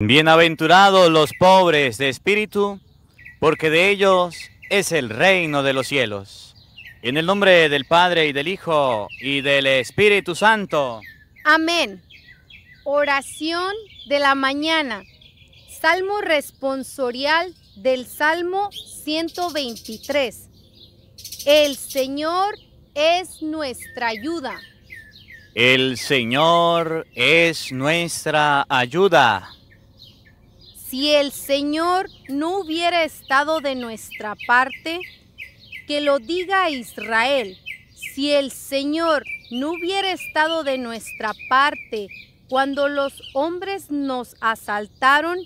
Bienaventurados los pobres de espíritu, porque de ellos es el reino de los cielos. En el nombre del Padre y del Hijo y del Espíritu Santo. Amén. Oración de la mañana. Salmo responsorial del Salmo 123. El Señor es nuestra ayuda. El Señor es nuestra ayuda. Si el Señor no hubiera estado de nuestra parte, que lo diga Israel. Si el Señor no hubiera estado de nuestra parte cuando los hombres nos asaltaron,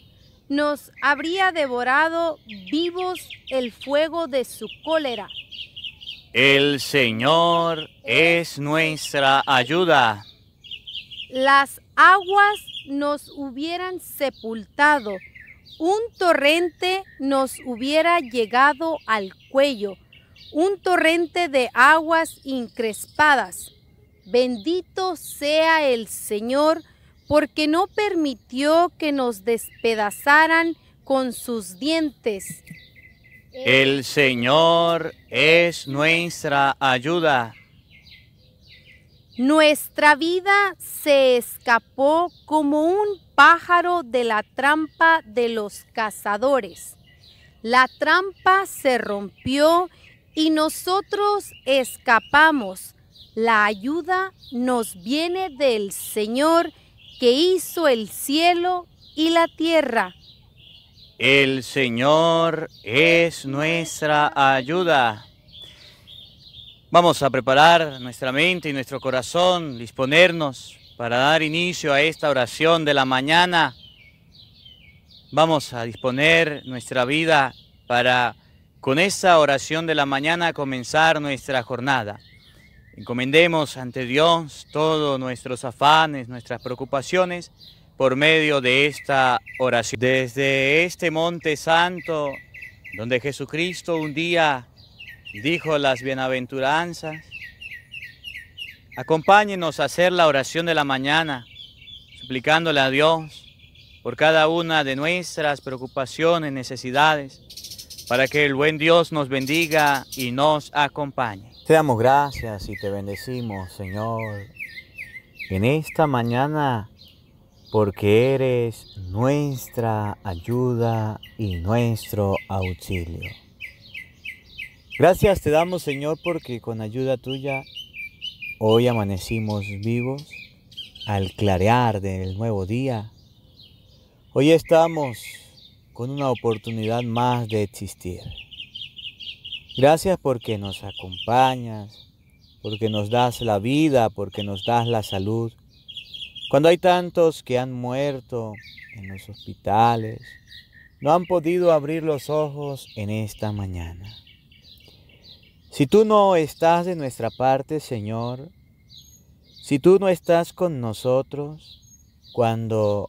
nos habría devorado vivos el fuego de su cólera. El Señor es nuestra ayuda. Las aguas nos hubieran sepultado un torrente nos hubiera llegado al cuello, un torrente de aguas increspadas. Bendito sea el Señor, porque no permitió que nos despedazaran con sus dientes. El Señor es nuestra ayuda nuestra vida se escapó como un pájaro de la trampa de los cazadores. La trampa se rompió y nosotros escapamos. La ayuda nos viene del Señor que hizo el cielo y la tierra. El Señor es nuestra ayuda. Vamos a preparar nuestra mente y nuestro corazón, disponernos para dar inicio a esta oración de la mañana. Vamos a disponer nuestra vida para con esa oración de la mañana comenzar nuestra jornada. Encomendemos ante Dios todos nuestros afanes, nuestras preocupaciones por medio de esta oración. Desde este monte santo, donde Jesucristo un día dijo las bienaventuranzas. Acompáñenos a hacer la oración de la mañana, suplicándole a Dios por cada una de nuestras preocupaciones, necesidades, para que el buen Dios nos bendiga y nos acompañe. Te damos gracias y te bendecimos, Señor, en esta mañana, porque eres nuestra ayuda y nuestro auxilio. Gracias te damos Señor porque con ayuda tuya hoy amanecimos vivos al clarear del nuevo día. Hoy estamos con una oportunidad más de existir. Gracias porque nos acompañas, porque nos das la vida, porque nos das la salud. Cuando hay tantos que han muerto en los hospitales, no han podido abrir los ojos en esta mañana. Si tú no estás de nuestra parte, Señor, si tú no estás con nosotros cuando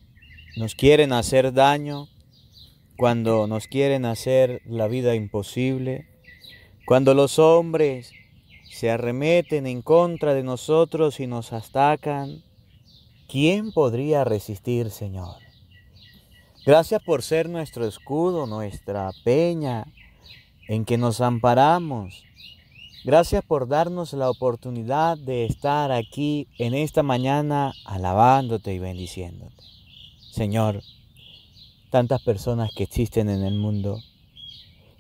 nos quieren hacer daño, cuando nos quieren hacer la vida imposible, cuando los hombres se arremeten en contra de nosotros y nos atacan, ¿quién podría resistir, Señor? Gracias por ser nuestro escudo, nuestra peña, en que nos amparamos. Gracias por darnos la oportunidad de estar aquí en esta mañana alabándote y bendiciéndote. Señor, tantas personas que existen en el mundo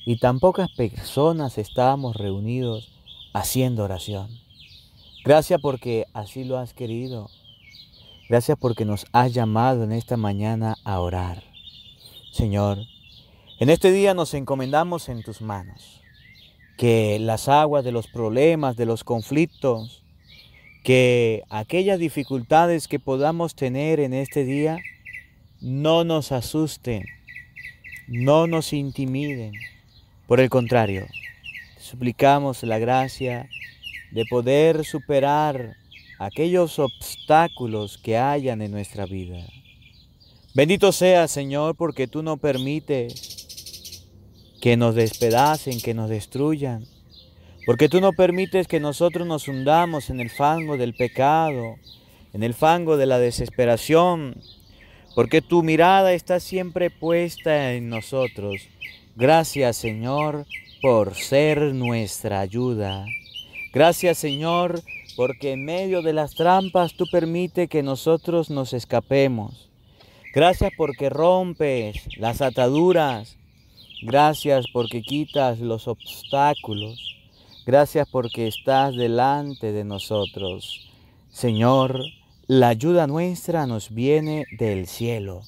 y tan pocas personas estábamos reunidos haciendo oración. Gracias porque así lo has querido. Gracias porque nos has llamado en esta mañana a orar. Señor, en este día nos encomendamos en tus manos, que las aguas de los problemas, de los conflictos, que aquellas dificultades que podamos tener en este día no nos asusten, no nos intimiden. Por el contrario, suplicamos la gracia de poder superar aquellos obstáculos que hayan en nuestra vida. Bendito sea, Señor, porque tú no permites que nos despedacen, que nos destruyan. Porque tú no permites que nosotros nos hundamos en el fango del pecado, en el fango de la desesperación. Porque tu mirada está siempre puesta en nosotros. Gracias Señor por ser nuestra ayuda. Gracias Señor porque en medio de las trampas tú permites que nosotros nos escapemos. Gracias porque rompes las ataduras, Gracias porque quitas los obstáculos. Gracias porque estás delante de nosotros. Señor, la ayuda nuestra nos viene del cielo.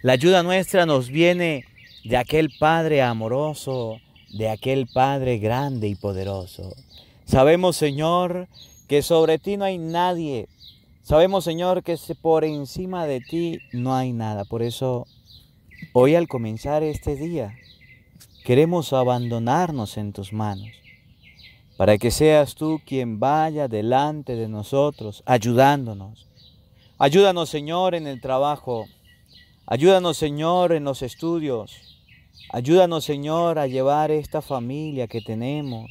La ayuda nuestra nos viene de aquel Padre amoroso, de aquel Padre grande y poderoso. Sabemos, Señor, que sobre ti no hay nadie. Sabemos, Señor, que por encima de ti no hay nada. Por eso, hoy al comenzar este día, queremos abandonarnos en tus manos, para que seas tú quien vaya delante de nosotros, ayudándonos. Ayúdanos, Señor, en el trabajo. Ayúdanos, Señor, en los estudios. Ayúdanos, Señor, a llevar esta familia que tenemos.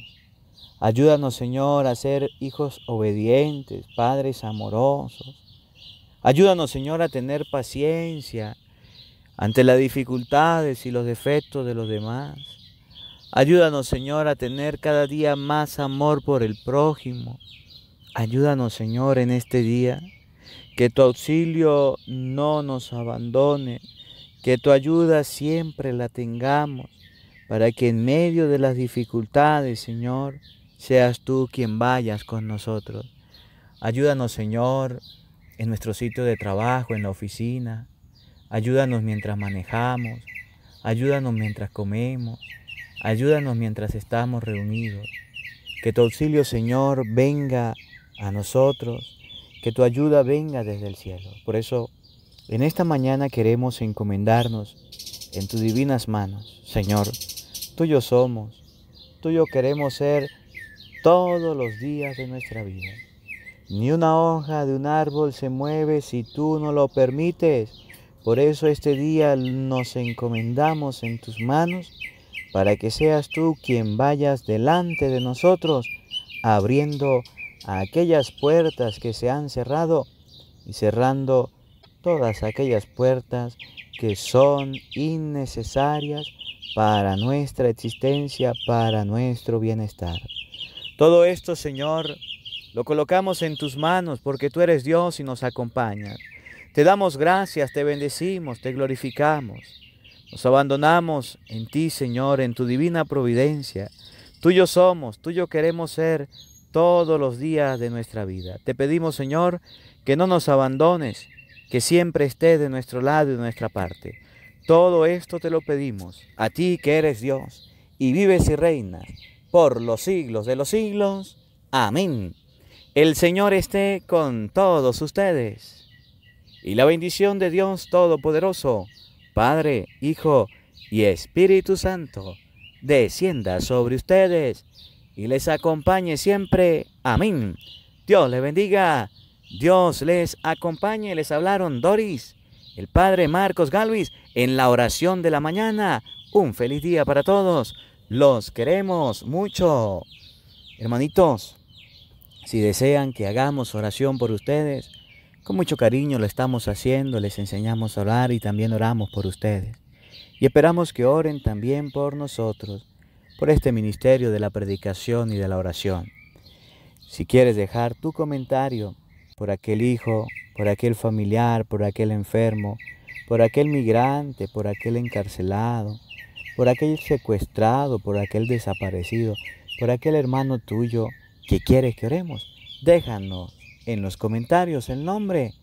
Ayúdanos, Señor, a ser hijos obedientes, padres amorosos. Ayúdanos, Señor, a tener paciencia ante las dificultades y los defectos de los demás. Ayúdanos, Señor, a tener cada día más amor por el prójimo. Ayúdanos, Señor, en este día, que tu auxilio no nos abandone, que tu ayuda siempre la tengamos, para que en medio de las dificultades, Señor, seas tú quien vayas con nosotros. Ayúdanos, Señor, en nuestro sitio de trabajo, en la oficina, Ayúdanos mientras manejamos, ayúdanos mientras comemos, ayúdanos mientras estamos reunidos. Que tu auxilio, Señor, venga a nosotros, que tu ayuda venga desde el cielo. Por eso, en esta mañana queremos encomendarnos en tus divinas manos. Señor, tuyo somos, tuyo queremos ser todos los días de nuestra vida. Ni una hoja de un árbol se mueve si tú no lo permites. Por eso este día nos encomendamos en tus manos, para que seas tú quien vayas delante de nosotros, abriendo aquellas puertas que se han cerrado y cerrando todas aquellas puertas que son innecesarias para nuestra existencia, para nuestro bienestar. Todo esto, Señor, lo colocamos en tus manos porque tú eres Dios y nos acompañas. Te damos gracias, te bendecimos, te glorificamos. Nos abandonamos en ti, Señor, en tu divina providencia. Tuyo somos, tuyo queremos ser todos los días de nuestra vida. Te pedimos, Señor, que no nos abandones, que siempre estés de nuestro lado y de nuestra parte. Todo esto te lo pedimos, a ti que eres Dios, y vives y reinas por los siglos de los siglos. Amén. El Señor esté con todos ustedes y la bendición de Dios Todopoderoso, Padre, Hijo y Espíritu Santo, descienda sobre ustedes y les acompañe siempre. Amén. Dios les bendiga. Dios les acompañe. Les hablaron Doris, el Padre Marcos Galvis, en la oración de la mañana. Un feliz día para todos. Los queremos mucho. Hermanitos, si desean que hagamos oración por ustedes, con mucho cariño lo estamos haciendo, les enseñamos a orar y también oramos por ustedes. Y esperamos que oren también por nosotros, por este ministerio de la predicación y de la oración. Si quieres dejar tu comentario por aquel hijo, por aquel familiar, por aquel enfermo, por aquel migrante, por aquel encarcelado, por aquel secuestrado, por aquel desaparecido, por aquel hermano tuyo que quieres que oremos, déjanos en los comentarios el nombre,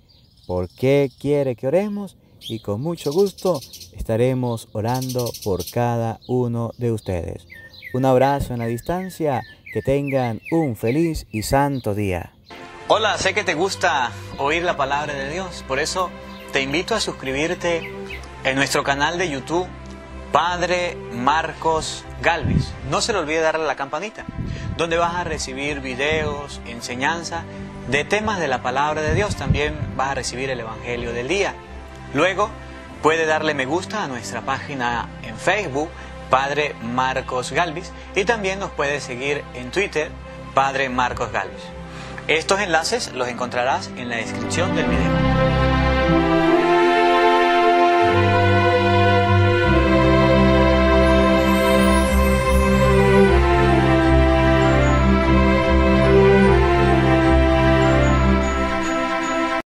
por qué quiere que oremos y con mucho gusto estaremos orando por cada uno de ustedes. Un abrazo en la distancia, que tengan un feliz y santo día. Hola, sé que te gusta oír la palabra de Dios, por eso te invito a suscribirte en nuestro canal de YouTube Padre Marcos Galvis. No se le olvide darle a la campanita donde vas a recibir videos, enseñanza de temas de la palabra de Dios. También vas a recibir el Evangelio del día. Luego, puede darle me gusta a nuestra página en Facebook, Padre Marcos Galvis, y también nos puede seguir en Twitter, Padre Marcos Galvis. Estos enlaces los encontrarás en la descripción del video.